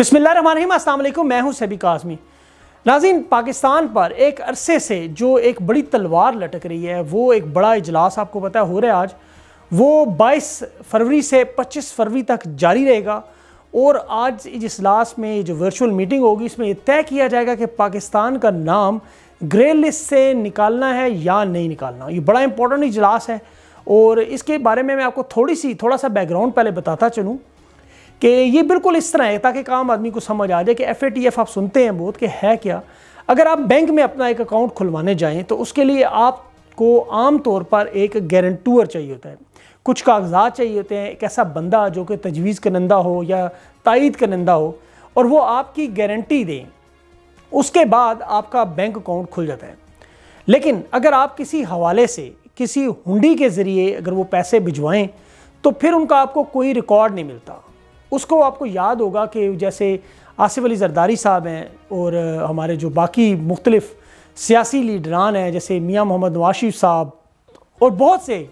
रही अल्लाम मैं हूं सभी काजमी नाजीन पाकिस्तान पर एक अरसे से जो एक बड़ी तलवार लटक रही है वो एक बड़ा इजलास आपको पता है हो रहा है आज वो 22 फरवरी से 25 फरवरी तक जारी रहेगा और आज इस इजलास में जो वर्चुअल मीटिंग होगी इसमें यह तय किया जाएगा कि पाकिस्तान का नाम ग्रे लिस्ट से निकालना है या नहीं निकालना ये बड़ा इंपॉर्टेंट इजलास है और इसके बारे में मैं आपको थोड़ी सी थोड़ा सा बैकग्राउंड पहले बताता चलूँ कि ये बिल्कुल इस तरह है ताकि काम आदमी को समझ आ जाए कि एफ ए टी एफ आप सुनते हैं बहुत कि है क्या अगर आप बैंक में अपना एक अकाउंट खुलवाने जाएँ तो उसके लिए आपको आम तौर पर एक गारंटूअर चाहिए होता है कुछ कागजात चाहिए होते हैं एक ऐसा बंदा जो कि तजवीज़ करनंदा हो या तइद करनंदा हो और वो आपकी गारंटी दें उसके बाद आपका बैंक अकाउंट खुल जाता है लेकिन अगर आप किसी हवाले से किसी हुंडी के ज़रिए अगर वो पैसे भिजवाएं तो फिर उनका आपको कोई रिकॉर्ड नहीं मिलता उसको आपको याद होगा कि जैसे आसिफ अली जरदारी साहब हैं और हमारे जो बाकी मुख्तलिफ सियासी लीडरान हैं जैसे मियाँ मोहम्मद नवाशिफ साहब और बहुत से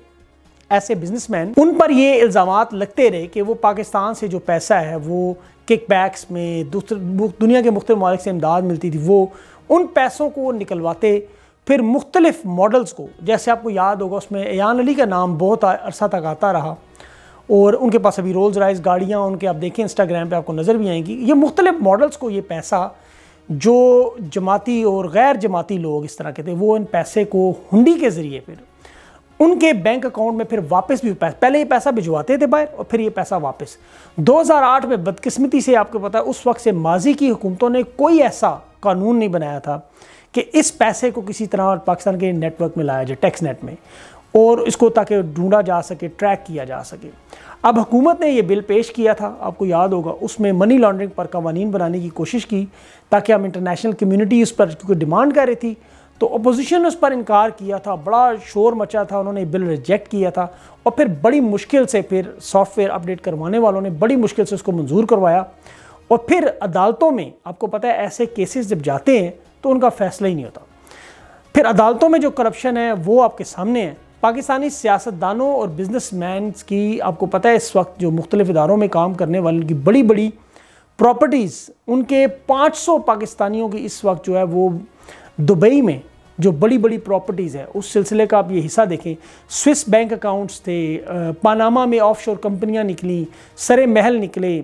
ऐसे बिजनेसमैन उन पर ये इल्ज़ाम लगते रहे कि वो पाकिस्तान से जो पैसा है वो किक बैक्स में दूसरे दुनिया के मुख्तु ममालिक से इमदाद मिलती थी वो उन पैसों को निकलवाते फिर मुख्तलिफ मॉडल्स को जैसे आपको याद होगा उसमें एन अली का नाम बहुत अरसा तक आता रहा और उनके पास अभी रोल्स राइज गाड़ियाँ उनके आप देखें इंस्टाग्राम पे आपको नज़र भी आएंगी ये मुख्तलिफ मॉडल्स को ये पैसा जो जमाती और गैर जमाती लोग इस तरह के थे वो इन पैसे को हुंडी के ज़रिए फिर उनके बैंक अकाउंट में फिर वापस भी पैसा पहले ये पैसा भिजवाते थे बाहर और फिर ये पैसा वापस 2008 में बदकिस्मती से आपको पता है उस वक्त से माजी की हुकूमतों ने कोई ऐसा कानून नहीं बनाया था कि इस पैसे को किसी तरह और पाकिस्तान के नेटवर्क में लाया जाए टैक्स नेट में और इसको ताकि ढूंढा जा सके ट्रैक किया जा सके अब हुकूमत ने यह बिल पेश किया था आपको याद होगा उसमें मनी लॉन्ड्रिंग पर कवानीन बनाने की कोशिश की ताकि हम इंटरनेशनल कम्युनिटी उस पर क्योंकि डिमांड कर रही थी तो अपोजिशन ने उस पर इनकार किया था बड़ा शोर मचा था उन्होंने बिल रिजेक्ट किया था और फिर बड़ी मुश्किल से फिर सॉफ्टवेयर अपडेट करवाने वालों ने बड़ी मुश्किल से उसको मंजूर करवाया और फिर अदालतों में आपको पता है ऐसे केसेस जब जाते हैं तो उनका फैसला ही नहीं होता फिर अदालतों में जो करप्शन है वो आपके सामने है पाकिस्तानी सियासतदानों और बिजनेसमैन की आपको पता है इस वक्त जो मुख्तलिफ इदारों में काम करने वाले की बड़ी बड़ी प्रॉपर्टीज़ उनके 500 पाकिस्तानियों की इस वक्त जो है वो दुबई में जो बड़ी बड़ी प्रॉपर्टीज़ है उस सिलसिले का आप ये हिस्सा देखें स्विस बैंक अकाउंट्स थे पानामा में ऑफशोर कंपनियां निकली सरे महल निकले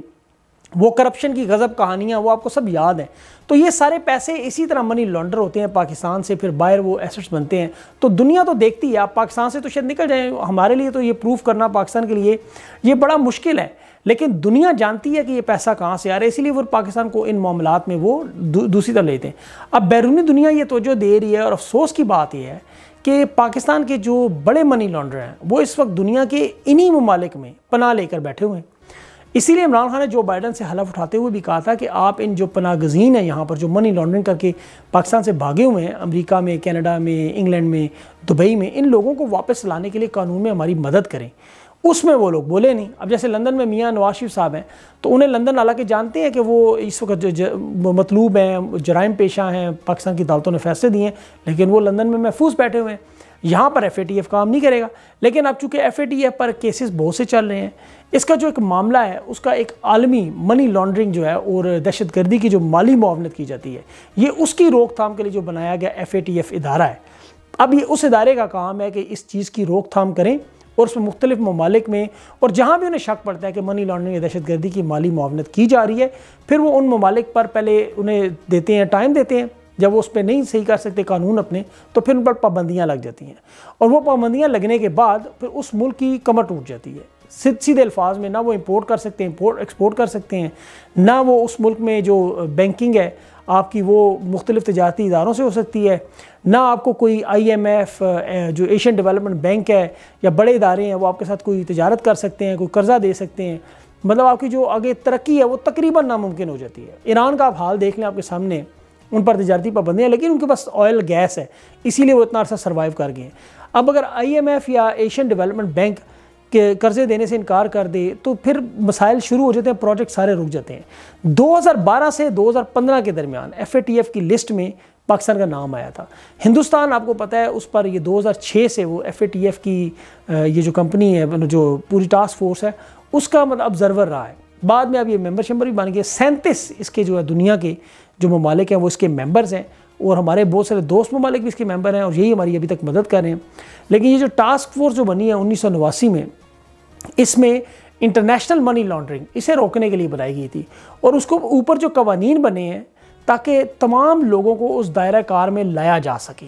वो करप्शन की गज़ब कहानियाँ वो आपको सब याद हैं तो ये सारे पैसे इसी तरह मनी लॉन्डर होते हैं पाकिस्तान से फिर बाहर वो एसेट्स बनते हैं तो दुनिया तो देखती है आप पाकिस्तान से तो शायद निकल जाएं हमारे लिए तो ये प्रूफ करना पाकिस्तान के लिए ये बड़ा मुश्किल है लेकिन दुनिया जानती है कि ये पैसा कहाँ से आ रहा है इसीलिए वो पाकिस्तान को इन मामला में वो दूसरी तरफ लेते हैं अब बैरूनी दुनिया ये तोजो दे रही है और अफसोस की बात यह है कि पाकिस्तान के जो बड़े मनी लॉन्डर हैं वो इस वक्त दुनिया के इन्हीं ममालिक में पना लेकर बैठे हुए हैं इसीलिए इमरान खान ने जो बाइडन से हलफ उठाते हुए भी कहा था कि आप इन जो पनागजीन हैं यहाँ पर जो मनी लॉन्ड्रिंग करके पाकिस्तान से भागे हुए हैं अमेरिका में कनाडा में इंग्लैंड में दुबई में इन लोगों को वापस लाने के लिए कानून में हमारी मदद करें उसमें वो लोग बोले नहीं अब जैसे लंदन में मियाँ नवाज साहब हैं तो उन्हें लंदन हालांकि जानते हैं कि वो इस वक्त मतलूब हैं जराइम पेशा हैं पाकिस्तान की अदालतों ने फैसले दिए हैं लेकिन वो लंदन में महफूज बैठे हुए हैं यहाँ पर एफ काम नहीं करेगा लेकिन अब चूंकि एफ पर केसेस बहुत से चल रहे हैं इसका जो एक मामला है उसका एक आलमी मनी लॉन्ड्रिंग जो है और दहशत गर्दी की जो माली मुआवनत की जाती है ये उसकी रोकथाम के लिए जो बनाया गया एफ इदारा है अब ये उस इदारे का काम है कि इस चीज़ की रोकथाम करें और उसमें मुख्तलिफ ममालिक में और जहाँ भी उन्हें शक पड़ता है कि मनी लॉन्ड्रिंग या दहशत गर्दी की माली मुआवनत की जा रही है फिर वो उन ममालिक पर पहले उन्हें देते हैं टाइम देते हैं जब वो उस पर नहीं सही कर सकते कानून अपने तो फिर उन पर पाबंदियाँ लग जाती हैं और वो पाबंदियाँ लगने के बाद फिर उस मुल्क की कमर टूट जाती है सीधे अल्फाज में ना वो इम्पोर्ट कर सकते हैं इम्पोर्ट एक्सपोर्ट कर सकते हैं ना वो उस मुल्क में जो बैंकिंग है आपकी वो मुख्तलिफ तजारती इदारों से हो सकती है ना आपको कोई आई एम एफ़ जो एशियन डेवलपमेंट बैंक है या बड़े इदारे हैं वो आपके साथ कोई तजारत कर सकते हैं कोई कर्ज़ा दे सकते हैं मतलब आपकी जो आगे तरक्की है वो तकरीबन नामुमकिन हो जाती है ईरान का आप हाल देख लें आपके सामने उन पर तजारती पाबंदियाँ लेकिन उनके पास ऑयल गैस है इसीलिए वो इतना अर्सा सर्वाइव कर गए अब अगर आईएमएफ या एशियन डेवलपमेंट बैंक के कर्जे देने से इनकार कर दे तो फिर मसाइल शुरू हो जाते हैं प्रोजेक्ट सारे रुक जाते हैं 2012 से 2015 के दरमियान एफ की लिस्ट में पाकिस्तान का नाम आया था हिंदुस्तान आपको पता है उस पर ये 2006 से वो एफ की ये जो कंपनी है जो पूरी टास्क फोर्स है उसका मतलब ऑब्जर्वर रहा है बाद में अब ये मेंबरशिप भी बन गए सैंतीस इसके जो है दुनिया के जो ममालिक हैं वो इसके मेम्बर्स हैं और हमारे बहुत सारे दोस्त ममालिक भी इसके मेम्बर हैं और यही हमारी अभी तक मदद कर रहे हैं लेकिन ये जो टास्क फोर्स जो बनी है उन्नीस में इसमें इंटरनेशनल मनी लॉन्ड्रिंग इसे रोकने के लिए बनाई गई थी और उसको ऊपर जो कवानीन बने हैं ताकि तमाम लोगों को उस दायरा कार में लाया जा सके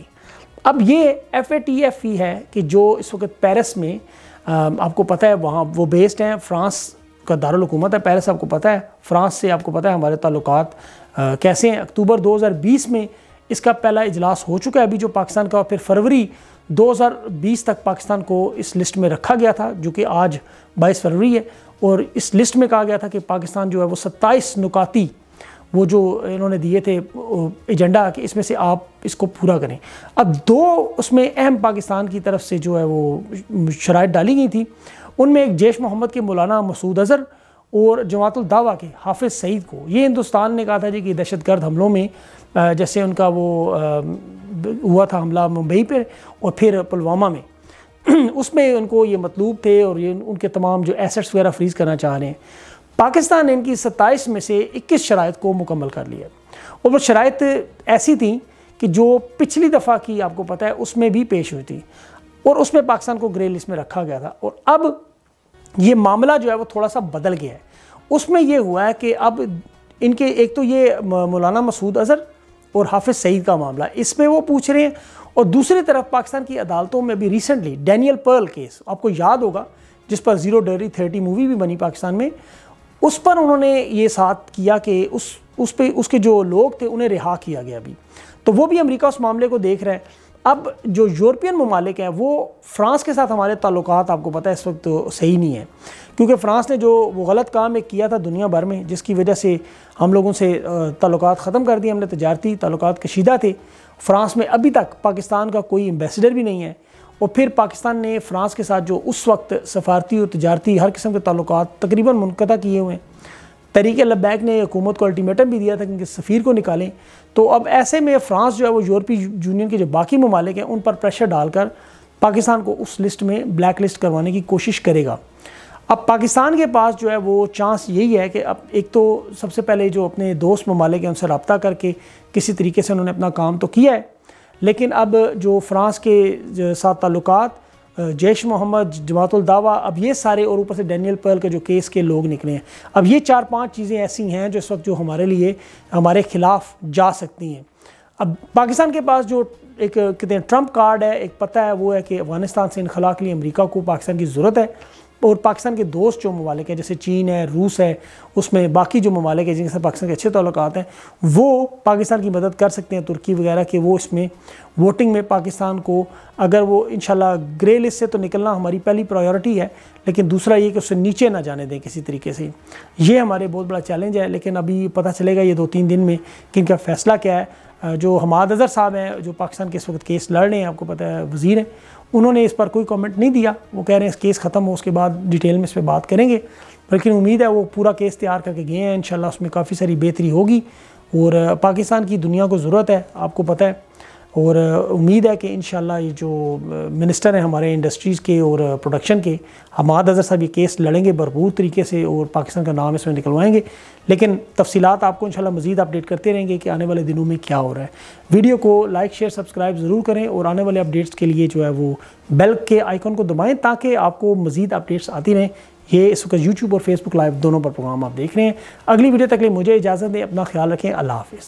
अब ये एफ ए टी एफ ही है कि जो इस वक्त पेरिस में आपको पता है वहाँ वो बेस्ड हैं फ्रांस का दारकूमत है पेरिस आपको पता है फ्रांस से आपको पता है हमारे ताल्लुकात आ, कैसे अक्टूबर 2020 में इसका पहला इजलास हो चुका है अभी जो पाकिस्तान का और फिर फरवरी 2020 तक पाकिस्तान को इस लिस्ट में रखा गया था जो कि आज 22 फरवरी है और इस लिस्ट में कहा गया था कि पाकिस्तान जो है वो 27 नुकाती वो जो इन्होंने दिए थे एजेंडा कि इसमें से आप इसको पूरा करें अब दो उसमें अहम पाकिस्तान की तरफ से जो है वो शराइ डाली गई थी उनमें एक जैश मोहम्मद के मौलाना मसूद अज़र और जमातुल दावा के हाफिज़ सईद को ये हिंदुस्तान ने कहा था जी कि दहशत गर्द हमलों में जैसे उनका वो हुआ था हमला मुंबई पर और फिर पुलवामा में उसमें उनको ये मतलूब थे और ये उनके तमाम जो एसेट्स वगैरह फ्रीज़ करना चाह रहे हैं पाकिस्तान ने इनकी सत्ताईस में से इक्कीस शरात को मुकम्मल कर लिया और वो शराइ ऐसी थी कि जो पिछली दफ़ा की आपको पता है उसमें भी पेश हुई थी और उसमें पाकिस्तान को ग्रे लिस्ट में रखा गया था और अब ये मामला जो है वो थोड़ा सा बदल गया है उसमें ये हुआ है कि अब इनके एक तो ये मौलाना मसूद अज़हर और हाफिज़ सईद का मामला इसमें वो पूछ रहे हैं और दूसरी तरफ पाकिस्तान की अदालतों में भी रिसेंटली डैनियल पर्ल केस आपको याद होगा जिस पर ज़ीरो डेरी थर्टी मूवी भी बनी पाकिस्तान में उस पर उन्होंने ये साथ किया कि उस उस पर उसके जो लोग थे उन्हें रिहा किया गया अभी तो वो भी अमेरिका उस मामले को देख रहे हैं अब जो यूरोपियन ममालिक हैं वो फ्रांस के साथ हमारे ताल्लुक आपको पता है इस वक्त तो सही नहीं है क्योंकि फ़्रांस ने जो वो गलत काम एक किया था दुनिया भर में जिसकी वजह से हम लोगों से ताल्लुक ख़त्म कर दिए हमने तजारती ताल्लुक कशीदा थे फ़्रांस में अभी तक पाकिस्तान का कोई एम्बेसडर भी नहीं है और फिर पाकिस्तान ने फ़्रांस के साथ जो उस वक्त सफारती और तजारती हर किस्म के ताल्लुक तकरीबन मुनदा किए हुए हैं तरीक़ लब्बैक ने हुकूमत को अल्टीमेटम भी दिया था कि सफ़ीर को निकालें तो अब ऐसे में फ़्रांस जो है वो यूरोपीय यूनियन के जो बाकी ममालिक हैं उन पर प्रेशर डालकर पाकिस्तान को उस लिस्ट में ब्लैक लिस्ट करवाने की कोशिश करेगा अब पाकिस्तान के पास जो है वो चांस यही है कि अब एक तो सबसे पहले जो अपने दोस्त ममालिक हैं उनसे रबता करके किसी तरीके से उन्होंने अपना काम तो किया है लेकिन अब जो फ्रांस के साथ ताल्लुकात जैश मोहम्मद जमातुल दावा अब ये सारे और ऊपर से डैनियल पर्ल के जो केस के लोग निकले हैं अब ये चार पांच चीज़ें ऐसी हैं जो इस वक्त जो हमारे लिए हमारे खिलाफ जा सकती हैं अब पाकिस्तान के पास जो एक कहते हैं ट्रम्प कार्ड है एक पता है वो है कि अफगानिस्तान से इनखला के लिए अमरीका को पाकिस्तान की ज़रूरत है और पाकिस्तान के दोस्त जो ममालिक हैं जैसे चीन है रूस है उसमें बाकी जो ममालिक हैं जिनके साथ पाकिस्तान के अच्छे तल्लक हैं वो पाकिस्तान की मदद कर सकते हैं तुर्की वगैरह कि वो इसमें वोटिंग में पाकिस्तान को अगर वो इन ग्रे लिस्ट से तो निकलना हमारी पहली प्रायोरिटी है लेकिन दूसरा ये कि उससे नीचे ना जाने दें किसी तरीके से ये हमारे बहुत बड़ा चैलेंज है लेकिन अभी पता चलेगा ये दो तीन दिन में कि इनका फैसला क्या है जो हमाद अज़र साहब हैं जो पाकिस्तान के इस वक्त केस लड़ रहे हैं आपको पता है वज़ीर हैं उन्होंने इस पर कोई कमेंट नहीं दिया वो कह रहे हैं इस केस ख़त्म हो उसके बाद डिटेल में इस पर बात करेंगे बल्कि उम्मीद है वो पूरा केस तैयार करके गए हैं इन उसमें काफ़ी सारी बेहतरी होगी और पाकिस्तान की दुनिया को ज़रूरत है आपको पता है और उम्मीद है कि इन ये जो मिनिस्टर हैं हमारे इंडस्ट्रीज़ के और प्रोडक्शन के हमाद अज़र साहब ये केस लड़ेंगे भरपूर तरीके से और पाकिस्तान का नाम इसमें निकलवाएंगे लेकिन तफसीत आपको इन मज़ीद अपडेट करते रहेंगे कि आने वाले दिनों में क्या हो रहा है वीडियो को लाइक शेयर सब्सक्राइब ज़रूर करें और आने वाले अपडेट्स के लिए जो है वो बेल के आइकॉन को दबाएँ ताकि आपको मज़ीद अपडेट्स आती रहें ये इस वक्त यूट्यूब और फेसबुक लाइव दोनों पर प्रोग्राम आप देख रहे हैं अगली वीडियो तक लिए मुझे इजाज़त दें अपना ख्याल रखें अल्लाह हाफ